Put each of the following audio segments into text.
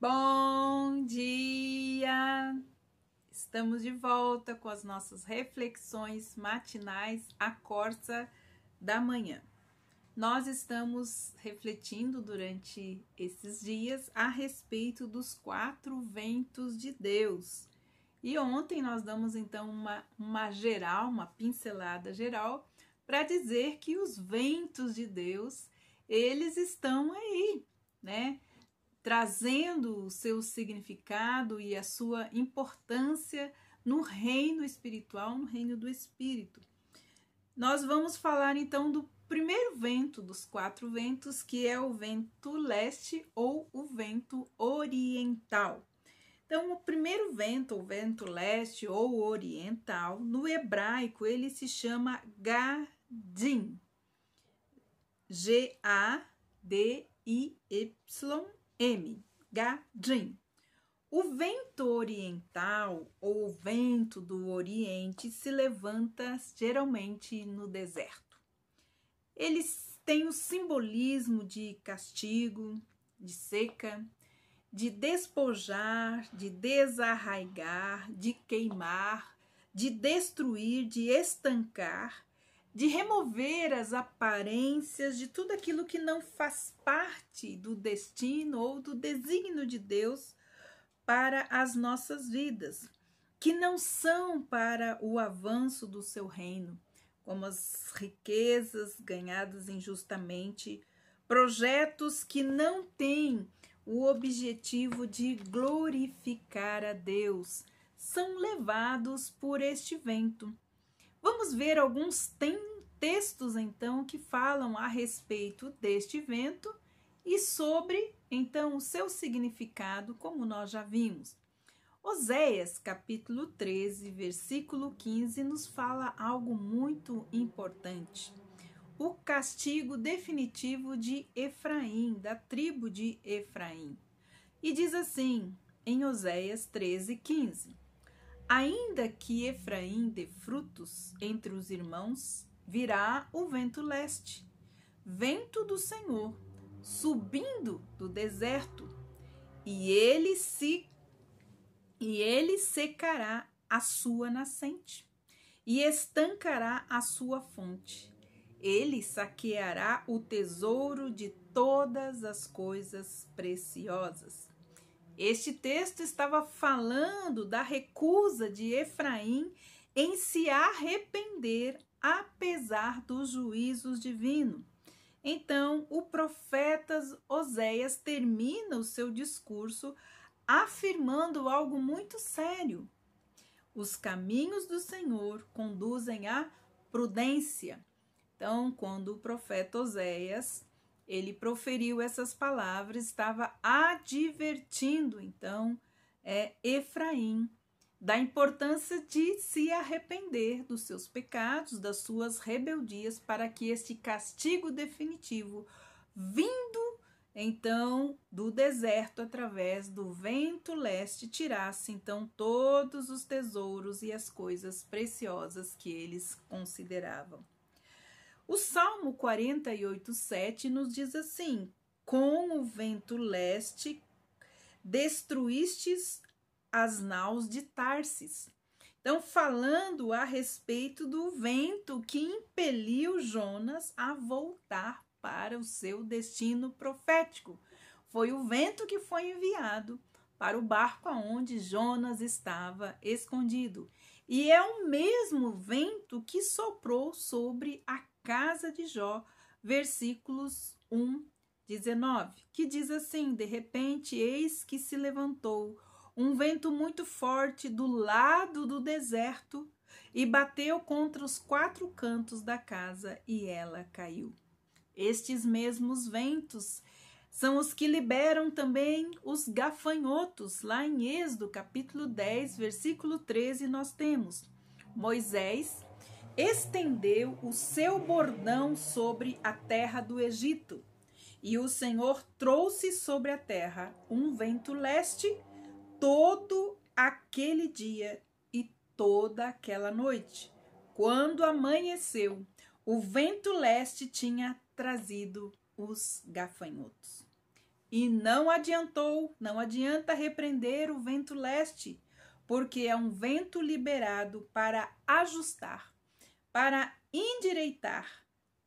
Bom dia! Estamos de volta com as nossas reflexões matinais, a corça da manhã. Nós estamos refletindo durante esses dias a respeito dos quatro ventos de Deus. E ontem nós damos então uma, uma geral, uma pincelada geral, para dizer que os ventos de Deus, eles estão aí, né? trazendo o seu significado e a sua importância no reino espiritual, no reino do espírito. Nós vamos falar então do primeiro vento dos quatro ventos, que é o vento leste ou o vento oriental. Então, o primeiro vento, o vento leste ou oriental, no hebraico ele se chama Gadim. G-A-D-I-Y M. Gadrim. O vento oriental ou o vento do Oriente se levanta geralmente no deserto. Ele tem o simbolismo de castigo, de seca, de despojar, de desarraigar, de queimar, de destruir, de estancar de remover as aparências de tudo aquilo que não faz parte do destino ou do desígnio de Deus para as nossas vidas, que não são para o avanço do seu reino, como as riquezas ganhadas injustamente, projetos que não têm o objetivo de glorificar a Deus, são levados por este vento Vamos ver alguns textos então que falam a respeito deste evento e sobre então o seu significado, como nós já vimos. Oséias, capítulo 13, versículo 15, nos fala algo muito importante. O castigo definitivo de Efraim, da tribo de Efraim. E diz assim, em Oséias 13, 15: Ainda que Efraim dê frutos entre os irmãos, virá o vento leste, vento do Senhor, subindo do deserto, e ele se e ele secará a sua nascente e estancará a sua fonte. Ele saqueará o tesouro de todas as coisas preciosas este texto estava falando da recusa de Efraim em se arrepender apesar dos juízos divinos. Então, o profeta Oséias termina o seu discurso afirmando algo muito sério. Os caminhos do Senhor conduzem à prudência. Então, quando o profeta Oséias ele proferiu essas palavras, estava advertindo então é, Efraim da importância de se arrepender dos seus pecados, das suas rebeldias, para que este castigo definitivo, vindo então do deserto através do vento leste, tirasse então todos os tesouros e as coisas preciosas que eles consideravam. O Salmo 48:7 nos diz assim: Com o vento leste destruístes as naus de Tarsis. Então, falando a respeito do vento que impeliu Jonas a voltar para o seu destino profético. Foi o vento que foi enviado para o barco aonde Jonas estava escondido. E é o mesmo vento que soprou sobre a casa de Jó, versículos 1, 19, que diz assim: De repente, eis que se levantou um vento muito forte do lado do deserto e bateu contra os quatro cantos da casa e ela caiu. Estes mesmos ventos são os que liberam também os gafanhotos. Lá em Êxodo, capítulo 10, versículo 13, nós temos Moisés estendeu o seu bordão sobre a terra do Egito. E o Senhor trouxe sobre a terra um vento leste todo aquele dia e toda aquela noite. Quando amanheceu, o vento leste tinha trazido os gafanhotos. E não adiantou, não adianta repreender o vento leste, porque é um vento liberado para ajustar para endireitar,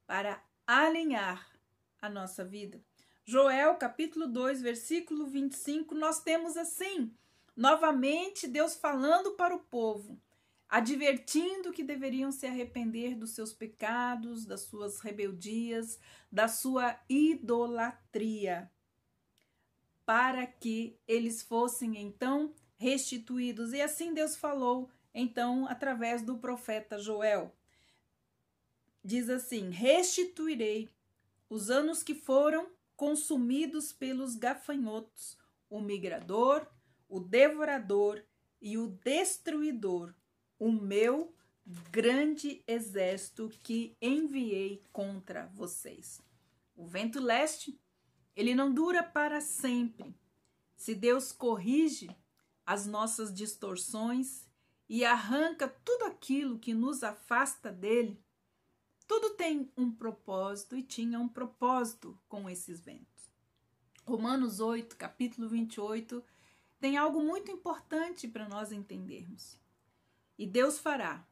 para alinhar a nossa vida. Joel capítulo 2, versículo 25, nós temos assim, novamente Deus falando para o povo, advertindo que deveriam se arrepender dos seus pecados, das suas rebeldias, da sua idolatria, para que eles fossem então restituídos. E assim Deus falou, então, através do profeta Joel diz assim: Restituirei os anos que foram consumidos pelos gafanhotos, o migrador, o devorador e o destruidor, o meu grande exército que enviei contra vocês. O vento leste, ele não dura para sempre. Se Deus corrige as nossas distorções e arranca tudo aquilo que nos afasta dele, tudo tem um propósito e tinha um propósito com esses ventos. Romanos 8, capítulo 28, tem algo muito importante para nós entendermos. E Deus fará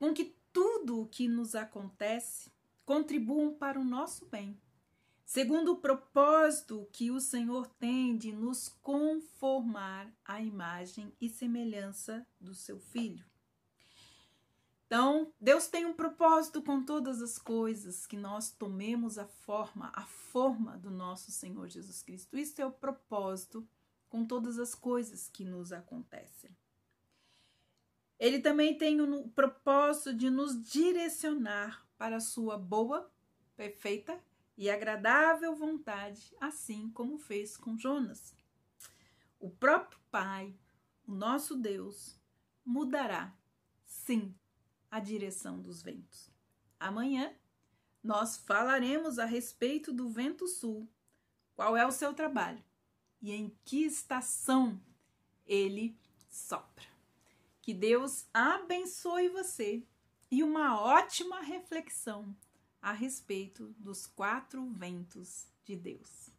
com que tudo o que nos acontece contribua para o nosso bem, segundo o propósito que o Senhor tem de nos conformar à imagem e semelhança do seu Filho. Então, Deus tem um propósito com todas as coisas, que nós tomemos a forma, a forma do nosso Senhor Jesus Cristo. Isso é o propósito com todas as coisas que nos acontecem. Ele também tem o um propósito de nos direcionar para a sua boa, perfeita e agradável vontade, assim como fez com Jonas. O próprio Pai, o nosso Deus, mudará, sim, a direção dos ventos. Amanhã nós falaremos a respeito do vento sul, qual é o seu trabalho e em que estação ele sopra. Que Deus abençoe você e uma ótima reflexão a respeito dos quatro ventos de Deus.